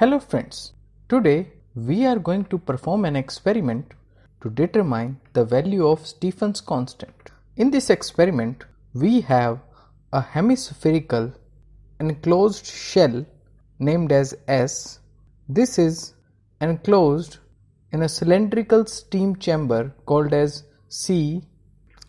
Hello friends, today we are going to perform an experiment to determine the value of Stephen's constant. In this experiment, we have a hemispherical enclosed shell named as S. This is enclosed in a cylindrical steam chamber called as C.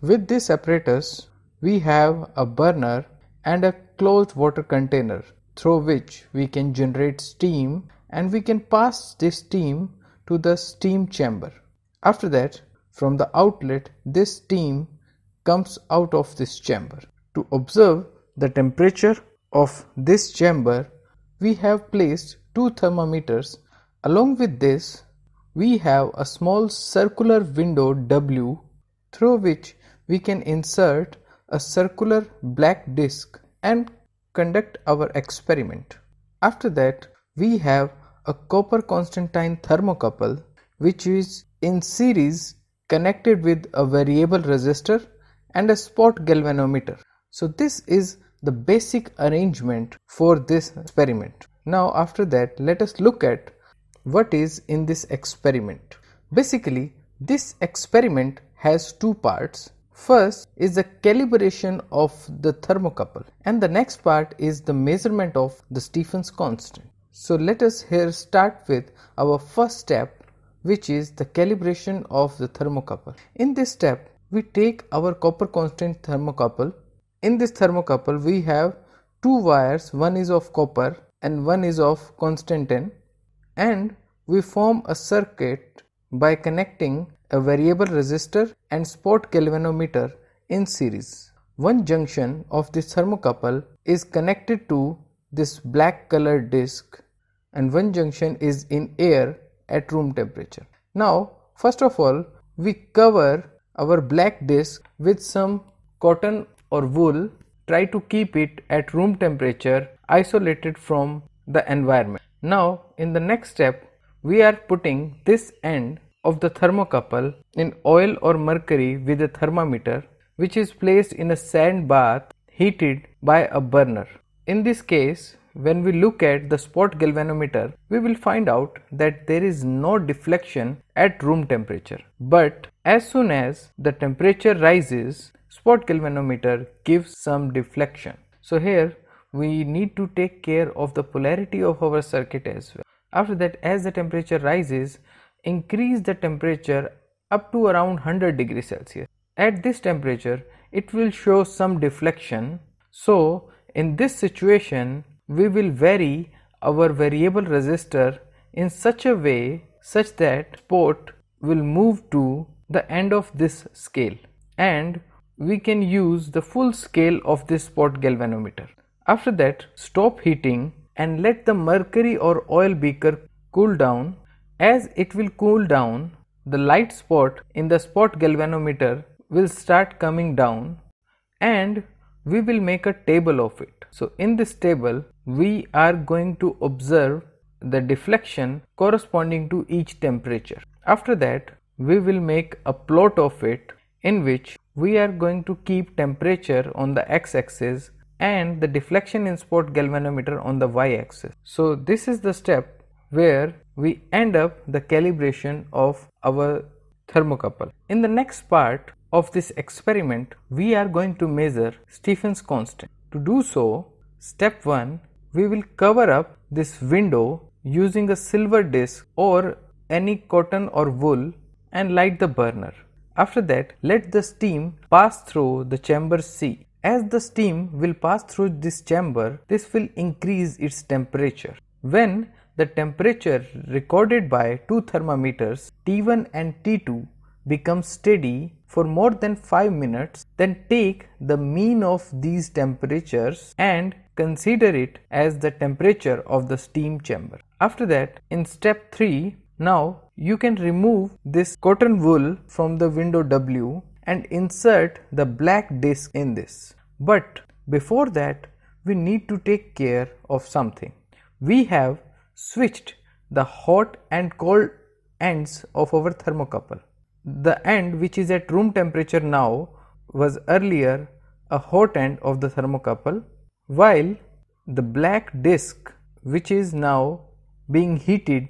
With this apparatus, we have a burner and a closed water container through which we can generate steam and we can pass this steam to the steam chamber. After that, from the outlet, this steam comes out of this chamber. To observe the temperature of this chamber, we have placed two thermometers. Along with this, we have a small circular window W through which we can insert a circular black disc and conduct our experiment. After that, we have a copper Constantine thermocouple which is in series connected with a variable resistor and a spot galvanometer. So this is the basic arrangement for this experiment. Now after that let us look at what is in this experiment. Basically this experiment has two parts First is the calibration of the thermocouple and the next part is the measurement of the Stephen's constant. So let us here start with our first step which is the calibration of the thermocouple. In this step we take our copper constant thermocouple. In this thermocouple we have two wires one is of copper and one is of constantan and we form a circuit by connecting a variable resistor and spot galvanometer in series. One junction of this thermocouple is connected to this black colored disc and one junction is in air at room temperature. Now first of all we cover our black disc with some cotton or wool try to keep it at room temperature isolated from the environment. Now in the next step we are putting this end of the thermocouple in oil or mercury with a thermometer which is placed in a sand bath heated by a burner. In this case, when we look at the spot galvanometer, we will find out that there is no deflection at room temperature. But as soon as the temperature rises, spot galvanometer gives some deflection. So here we need to take care of the polarity of our circuit as well. After that, as the temperature rises, increase the temperature up to around 100 degrees Celsius. At this temperature, it will show some deflection. So, in this situation, we will vary our variable resistor in such a way such that spot will move to the end of this scale and we can use the full scale of this spot galvanometer. After that, stop heating and let the mercury or oil beaker cool down. As it will cool down, the light spot in the spot galvanometer will start coming down and we will make a table of it. So in this table, we are going to observe the deflection corresponding to each temperature. After that, we will make a plot of it in which we are going to keep temperature on the x-axis and the deflection in spot galvanometer on the y-axis. So this is the step where we end up the calibration of our thermocouple. In the next part of this experiment, we are going to measure Stephen's constant. To do so, step 1, we will cover up this window using a silver disc or any cotton or wool and light the burner. After that, let the steam pass through the chamber C. As the steam will pass through this chamber, this will increase its temperature. When the temperature recorded by two thermometers T1 and T2 becomes steady for more than 5 minutes, then take the mean of these temperatures and consider it as the temperature of the steam chamber. After that, in step 3, now you can remove this cotton wool from the window W and insert the black disc in this. But before that, we need to take care of something. We have switched the hot and cold ends of our thermocouple. The end which is at room temperature now was earlier a hot end of the thermocouple, while the black disk which is now being heated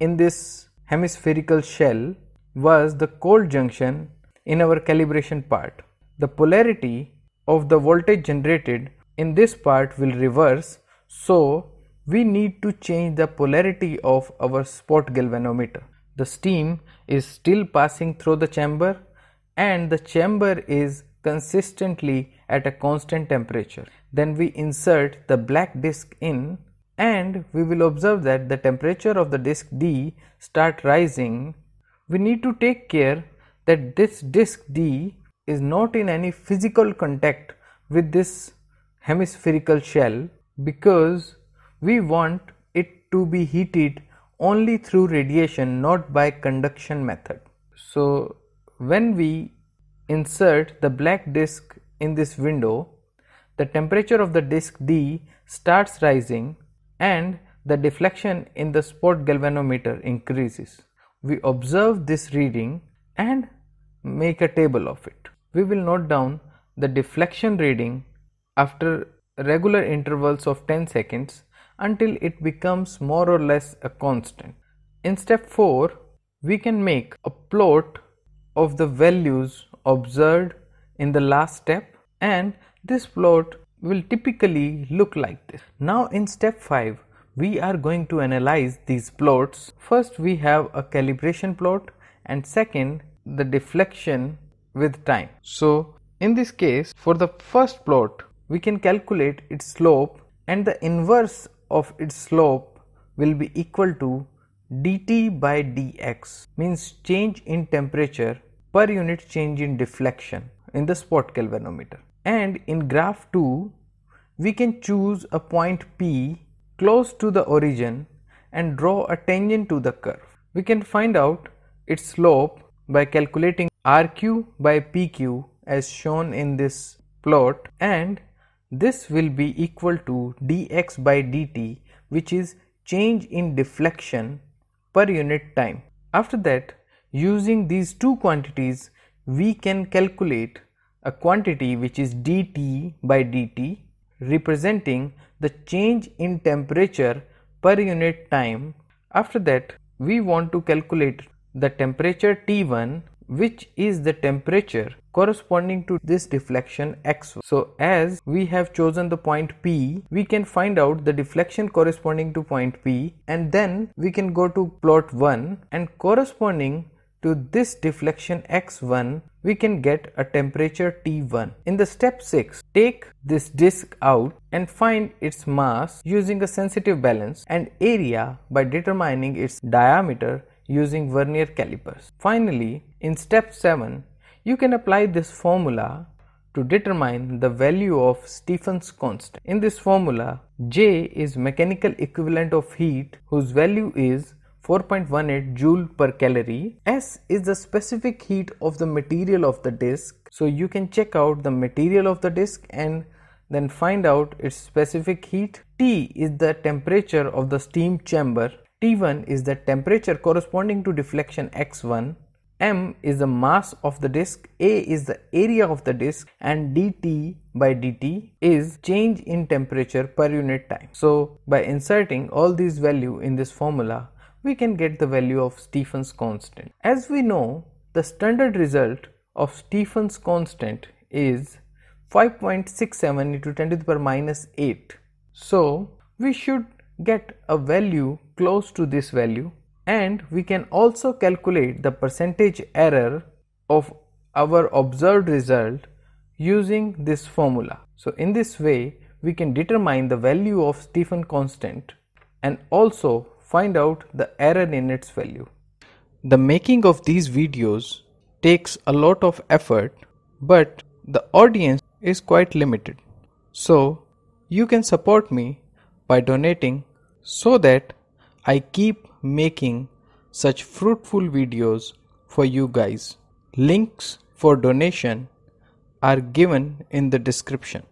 in this hemispherical shell was the cold junction in our calibration part. The polarity of the voltage generated in this part will reverse so we need to change the polarity of our spot galvanometer. The steam is still passing through the chamber and the chamber is consistently at a constant temperature. Then we insert the black disc in and we will observe that the temperature of the disc D start rising. We need to take care that this disc D is not in any physical contact with this hemispherical shell because we want it to be heated only through radiation not by conduction method. So, when we insert the black disk in this window, the temperature of the disk D starts rising and the deflection in the spot galvanometer increases. We observe this reading and make a table of it. We will note down the deflection reading after regular intervals of 10 seconds until it becomes more or less a constant. In step 4, we can make a plot of the values observed in the last step and this plot will typically look like this. Now in step 5, we are going to analyze these plots. First, we have a calibration plot and second, the deflection with time. So in this case for the first plot we can calculate its slope and the inverse of its slope will be equal to dt by dx means change in temperature per unit change in deflection in the spot galvanometer. And in graph 2 we can choose a point P close to the origin and draw a tangent to the curve. We can find out its slope by calculating RQ by PQ as shown in this plot and this will be equal to dx by dt which is change in deflection per unit time. After that using these two quantities we can calculate a quantity which is dt by dt representing the change in temperature per unit time. After that we want to calculate the temperature T1 which is the temperature corresponding to this deflection x1. So as we have chosen the point P, we can find out the deflection corresponding to point P and then we can go to plot 1 and corresponding to this deflection x1 we can get a temperature T1. In the step 6, take this disc out and find its mass using a sensitive balance and area by determining its diameter using vernier calipers. Finally, in step 7, you can apply this formula to determine the value of Stefan's constant. In this formula, J is mechanical equivalent of heat whose value is 4.18 joule per calorie. S is the specific heat of the material of the disk. So you can check out the material of the disk and then find out its specific heat. T is the temperature of the steam chamber T1 is the temperature corresponding to deflection x1, m is the mass of the disk, a is the area of the disk and dt by dt is change in temperature per unit time. So by inserting all these value in this formula, we can get the value of Stefan's constant. As we know, the standard result of Stefan's constant is 5.67 into 10 to the power minus 8. So we should get a value close to this value and we can also calculate the percentage error of our observed result using this formula. So in this way we can determine the value of Stephen constant and also find out the error in its value. The making of these videos takes a lot of effort but the audience is quite limited. So you can support me by donating so that I keep making such fruitful videos for you guys. Links for donation are given in the description.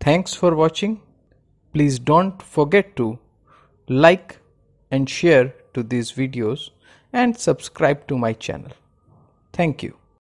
Thanks for watching. Please don't forget to like and share to these videos and subscribe to my channel. Thank you.